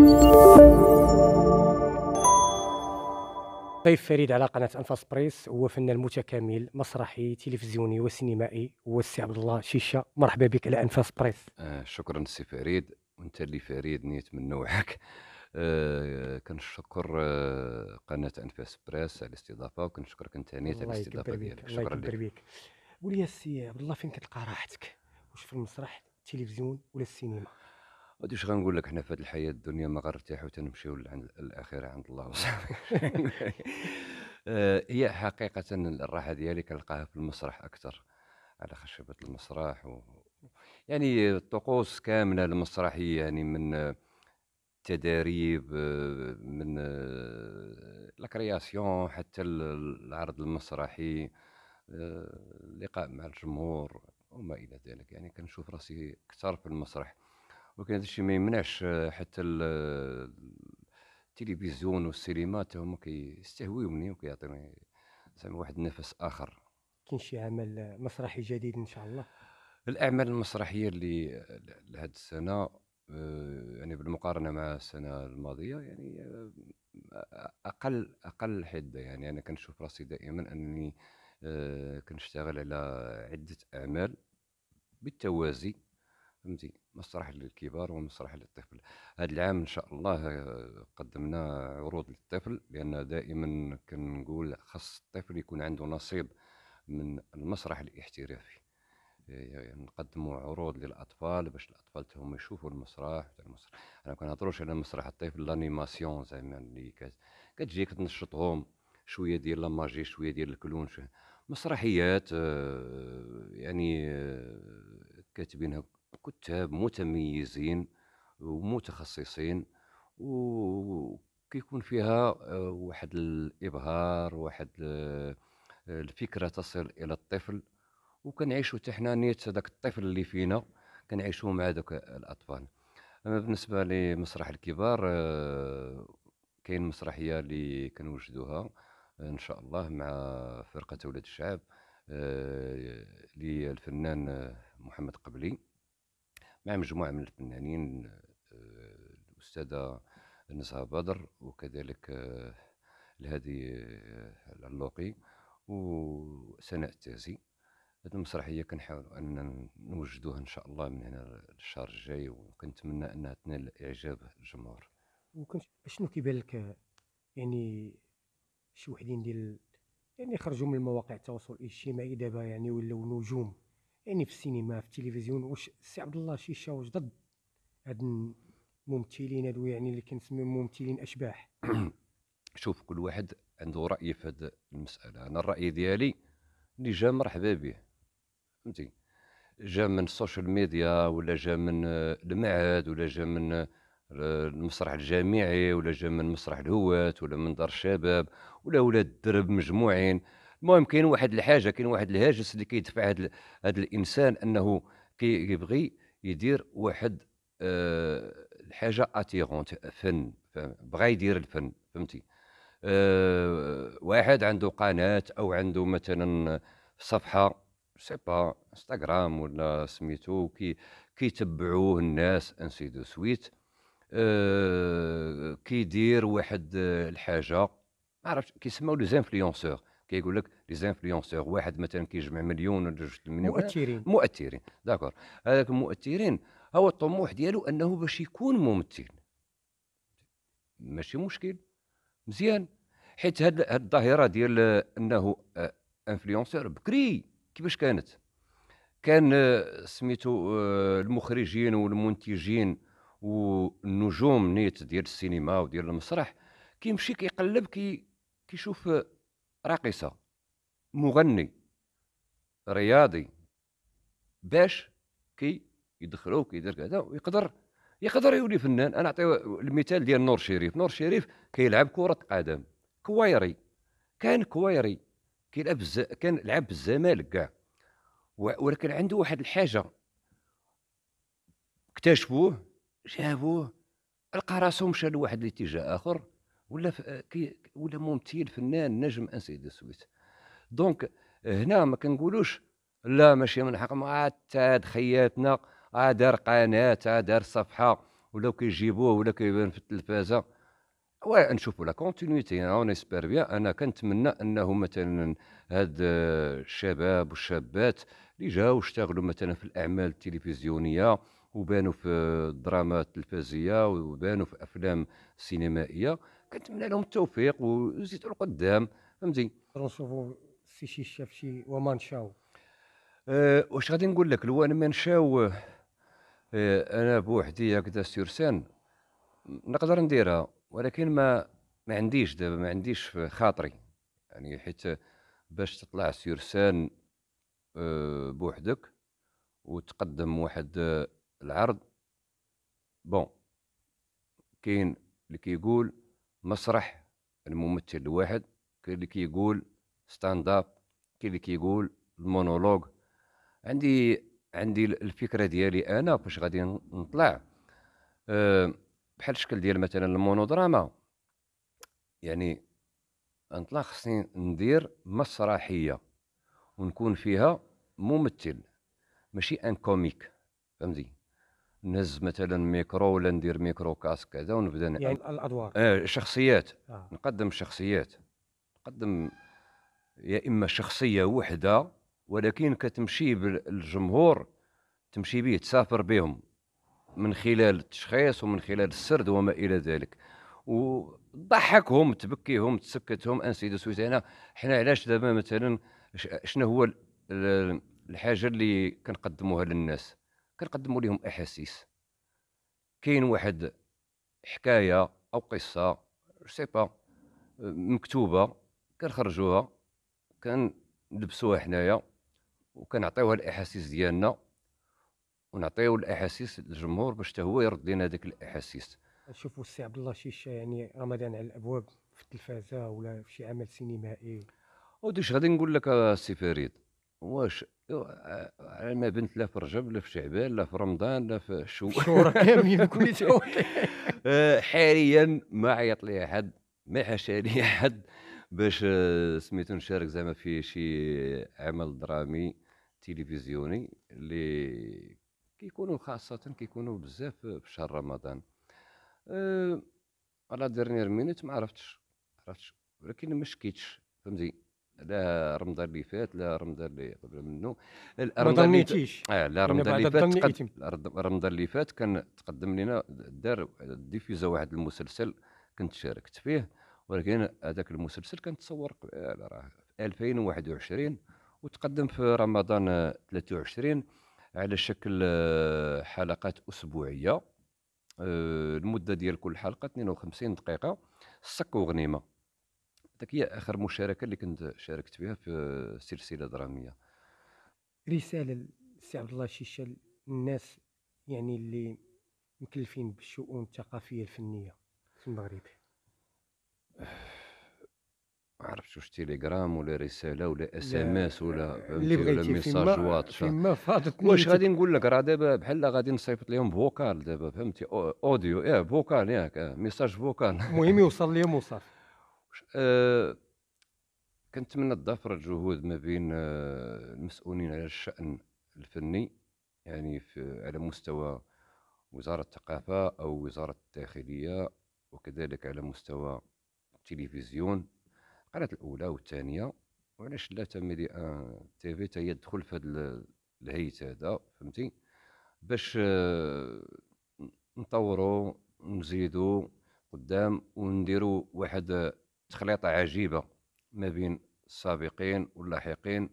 ضيف طيب فريد على قناة أنفاس بريس هو فنان متكامل مسرحي تلفزيوني وسينمائي هو السي عبد الله شيشة مرحبا بك على أنفاس بريس آه شكرا سي فريد وانت اللي فريد نيت من نوعك آه كنشكر آه قناة أنفاس بريس على الاستضافة وكنشكرك انت نيت على الاستضافة ديالك شكرا لك بيك قول لي السي عبد الله فين كتلقى راحتك واش في المسرح التلفزيون ولا السينما غاديش غنقول لك حنا في هذه الحياه الدنيا ما غنرتاحو تنمشيو عند الاخره عند الله وصافي آه، هي حقيقه الراحه ديالي كنلقاها في المسرح اكثر على خشبه المسرح و... يعني الطقوس كامله المسرحيه يعني من تداريب آه، من آه، لاكرياسيون حتى العرض المسرحي اللقاء مع الجمهور وما الى ذلك يعني كنشوف راسي اكثر في المسرح ولكن هذا الشيء ما يمنعش آه، حتى آه، التلفزيون والسينما حتى هما كيستهويوني وكيعطيوني زعما واحد النفس اخر كاين شي عمل مسرحي جديد ان شاء الله الاعمال المسرحيه اللي لهاد السنه آه، يعني بالمقارنه مع السنه الماضيه يعني اقل اقل حده يعني انا كنشوف راسي دائما انني كنشتغل على عده اعمال بالتوازي فهمتي مسرح للكبار ومسرح للطفل هذا العام ان شاء الله آه، قدمنا عروض للطفل لان دائما كنقول خاص الطفل يكون عنده نصيب من المسرح الاحترافي آه، يعني عروض للاطفال باش الاطفال تهم يشوفوا المسرح تاع المسرح انا كنهضروش على مسرح الطفل لانيماسيون زعما اللي كتجيك تنشطهم شويه ديال لاماجي شويه ديال الكلون مسرحيات آه، يعني كاتبينها كتاب متميزين ومتخصصين وكيكون فيها آه، واحد الابهار واحد آه، الفكره تصل الى الطفل وكنعيشوا حتى حنا نيت داك الطفل اللي فينا كنعيشوا مع دوك الاطفال اما بالنسبه لمسرح الكبار آه، كاين مسرحيه اللي كنوجدوها ان شاء الله مع فرقه ولاد الشعب للفنان محمد قبلي مع مجموعه من الفنانين آه، الاستاذه نزهه بدر وكذلك آه، الهادي آه، العلوقي وسناء التازي هذه المسرحيه كنحاول ان نوجدوها ان شاء الله من هنا الشهر الجاي وكنتمنى انها تنال اعجاب الجمهور وكنت شنو كيبان لك يعني شي وحدين ديال يعني خرجوا من مواقع التواصل الاجتماعي دابا يعني ولاو نجوم يعني في السينما في التلفزيون واش سي عبد الله شيشه واش ضد هاد الممثلين هادو يعني اللي كنسميو ممثلين اشباح شوف كل واحد عنده راي في هاد المساله انا الراي ديالي اللي جا مرحبا به فهمتي جا من السوشيال ميديا ولا جا من المعهد ولا جا من المسرح الجامعي ولا جا من مسرح الهواة ولا من دار الشباب ولا ولاد الدرب مجموعين المهم كاين واحد الحاجه كاين واحد الهاجس اللي كيدفع هذا هذا الانسان انه كيبغي يدير واحد أه الحاجه اتيرونت فن بغا يدير الفن فهمتي أه واحد عنده قناه او عنده مثلا صفحه سي با انستغرام ولا سميتو كي كيتبعوه الناس انسي دو سويت كيدير واحد آه، الحاجه ما عرفتش كيسموا لي زانفلونسور كيقول لك لي زانفلونسور واحد مثلا كيجمع مليون ولا جوج مليون مؤثرين مؤثرين داكور هذاك المؤثرين هو الطموح ديالو انه باش يكون ممثل ماشي مشكل مزيان حيت هاد الظاهره ديال انه آه، انفلونسور بكري كيفاش كانت كان آه، سميتو آه، المخرجين والمنتجين والنجوم نيت ديال السينما وديال المسرح كيمشي كيقلب كي كيشوف راقصه مغني رياضي باش كي يدخلوه كي يدير كذا ويقدر يقدر يولي فنان انا نعطي المثال ديال نور شريف نور شريف كيلعب كره قدم كوايري كان كوايري كيلعب بز... كان لعب بالزمالك كاع ولكن عنده واحد الحاجه اكتشفوه جابوه لقى راسو مشى لواحد الاتجاه اخر ولا آه، كي ولا ممثل فنان نجم سي دو سويس دونك هنا ما كنقولوش لا ماشي من حقهم آه، عاد خياتنا عاد آه، دار قناه عاد صفحه ولا كيجيبوه ولا كيبان في التلفازه ونشوفوا لا كونتينيتي اون اسبير بيان انا كنتمنى انه مثلا هاد الشباب والشابات اللي جاو اشتغلوا مثلا في الاعمال التلفزيونيه وبانوا في الدراما التلفزيونيه وبانوا في افلام سينمائيه كنتمنى لهم التوفيق وزيدوا القدام فهمتي نشوفوا سي شاف شي وما نشاو أه واش غادي نقول لك لو انا ما نشاو أه انا بوحدي هكذا سيرسان نقدر نديرها ولكن ما ما عنديش دابا ما عنديش في خاطري يعني حيت باش تطلع سيرسان أه بوحدك وتقدم واحد آه، العرض بون كاين اللي كيقول مسرح الممثل الواحد كاين اللي كيقول ستاند اب كاين اللي كيقول المونولوج عندي عندي الفكره ديالي انا فاش غادي نطلع أه بحال الشكل ديال مثلا المونودراما يعني نطلع خصني ندير مسرحيه ونكون فيها ممثل ماشي ان كوميك فهمتي نهز مثلا ميكرو ولا ندير ميكرو كاس كذا ونبدا يعني الادوار اه شخصيات آه. نقدم شخصيات نقدم يا اما شخصيه وحده ولكن كتمشي بالجمهور تمشي به تسافر بهم من خلال التشخيص ومن خلال السرد وما الى ذلك وضحكهم تبكيهم تسكتهم انسي دو سويت انا حنا علاش دابا مثلا شنو هو الحاجه اللي كنقدموها للناس كنقدموا لهم احاسيس كاين واحد حكايه او قصه سيبا مكتوبه كنخرجوها كنلبسوها حنايا وكنعطيوها الاحاسيس ديالنا ونعطيو الاحاسيس للجمهور باش حتى هو يرد لنا ديك الاحاسيس نشوفوا السي عبد الله شيشه يعني رمضان على الابواب في التلفازه ولا في شي عمل سينمائي وديش غادي نقول لك السي فريد واش ما بنت لا في رجب لا في شعبان لا في رمضان لا في الشهور شهور كاملين كل آه، حاليا ما عيط لي احد ما حاشاني لي باش آه، سميتو نشارك زعما في شي عمل درامي تلفزيوني اللي كيكونوا خاصة كيكونوا بزاف في شهر رمضان أه على ديرنيير مينيت ما عرفتش عرفتش ولكن ما شكيتش فهمتي لا رمضان اللي فات لا رمضان اللي قبل منه ما ظنيتيش اه لا يعني رمضان اللي فات رمضان اللي فات كان تقدم لنا دار ديفيزا واحد المسلسل كنت شاركت فيه ولكن هذاك المسلسل كان تصور آه، راه 2021 وتقدم في رمضان 23 على شكل آه، حلقات اسبوعيه آه، المده ديال كل حلقه 52 دقيقه سك وغنيمه هي اخر مشاركه اللي كنت شاركت فيها في سلسله دراميه رساله لسي عبد الله شيشه للناس يعني اللي مكلفين بالشؤون الثقافيه الفنيه في المغرب ما آه، عرفتش واش تيليجرام ولا رساله ولا اس ام اس ولا آه، اللي ولا ميساج واتساب واش غادي نقول لك راه دابا بحال غادي نصيفط لهم فوكال دابا فهمتي اوديو اه فوكال ياك ميساج آه، فوكال المهم يوصل لهم وصافي أه كنتمنى تضافر الجهود ما بين آه، المسؤولين على الشأن الفني يعني في على مستوى وزارة الثقافة أو وزارة الداخلية وكذلك على مستوى التلفزيون القناة الأولى والثانية وعلاش لا تميدي ان تيفي في يدخل في هذا الهيت هذا فهمتي باش آه، نطوروا نزيدوا قدام ونديروا واحد آه، تخليطة عجيبة ما بين السابقين واللاحقين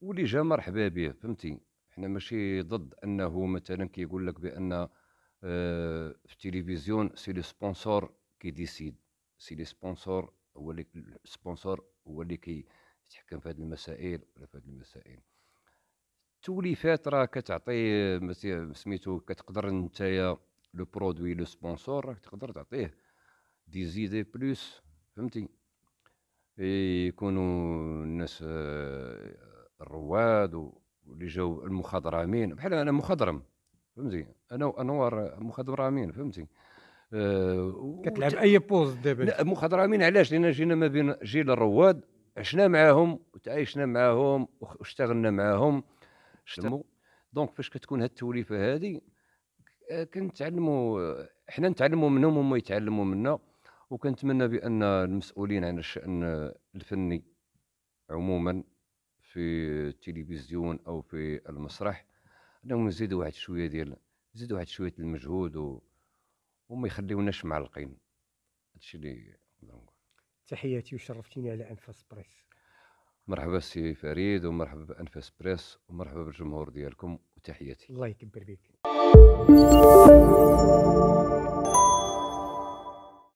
واللي جا مرحبا به فهمتي احنا ماشي ضد انه مثلا كيقول لك بان اه في التلفزيون سي لو سبونسور كي ديسيد سي لي سبونسور هو اللي سبونسور هو اللي كيتحكم في هذه المسائل ولا في هذه المسائل فات راه كتعطي سميتو كتقدر نتايا لو برودوي لو سبونسور راك تقدر تعطيه دي زيدي بلوس فهمتي يكونوا الناس آه، الرواد واللي جاو المخضرمين بحال انا مخضرم فهمتي انا وانوار مخضرمين فهمتي آه، كتلعب اي بوز دابا لا مخضرمين علاش لان جينا ما بين جيل الرواد عشنا معاهم وتعايشنا معاهم واشتغلنا معاهم دونك فاش كتكون هاد التوليفه هذه آه، كنتعلموا حنا نتعلموا منهم وهم يتعلموا منا وكنتمنى بان المسؤولين عن الشان الفني عموما في التلفزيون او في المسرح انهم يزيدوا واحد شويه ديال يزيدوا واحد شويه المجهود و... وما يخليوناش معلقين هادشي اللي نقدر نقول تحياتي وشرفتيني على انفاس بريس مرحبا سي فريد ومرحبا بانفاس بريس ومرحبا بالجمهور ديالكم وتحياتي الله يكبر بيك